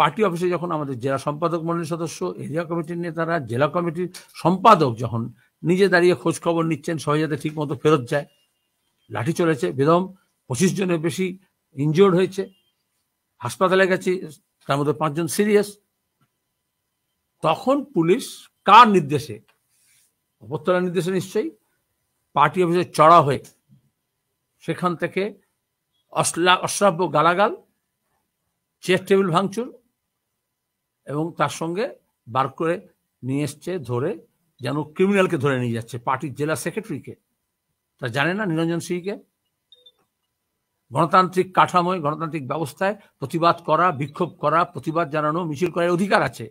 party অফিসে যখন আমাদের জেলা সম্পাদক মন্ডলীর সদস্য এরিয়া কমিটির নেতারা জেলা কমিটির সম্পাদক যখন নিজে দাঁড়িয়ে খোঁজ খবর নিচ্ছেন সহজাতে ঠিক মতো ফেরত যায় লাঠি চলেছে বেদম পঁচিশ জনের বেশি ইনজিওর্ড হয়েছে হাসপাতালে গেছে তার মধ্যে পাঁচজন সিরিয়াস তখন পুলিশ কার নির্দেশে অপত্তলার নির্দেশে নিশ্চয়ই পার্টি অফিসে চড়া হয়ে সেখান থেকে অশ্লা অশ্রাব্য গালাগাল চেয়ার টেবিল ভাঙচুর এবং তার সঙ্গে বার করে নিয়ে এসছে ধরে যেন ক্রিমিনালকে ধরে নিয়ে যাচ্ছে পার্টির জেলা সেক্রেটারিকে তা জানে না নিরঞ্জন সিংকে গণতান্ত্রিক কাঠামোয় গণতান্ত্রিক ব্যবস্থায় প্রতিবাদ করা বিক্ষোভ করা প্রতিবাদ জানানো মিছিল করার অধিকার আছে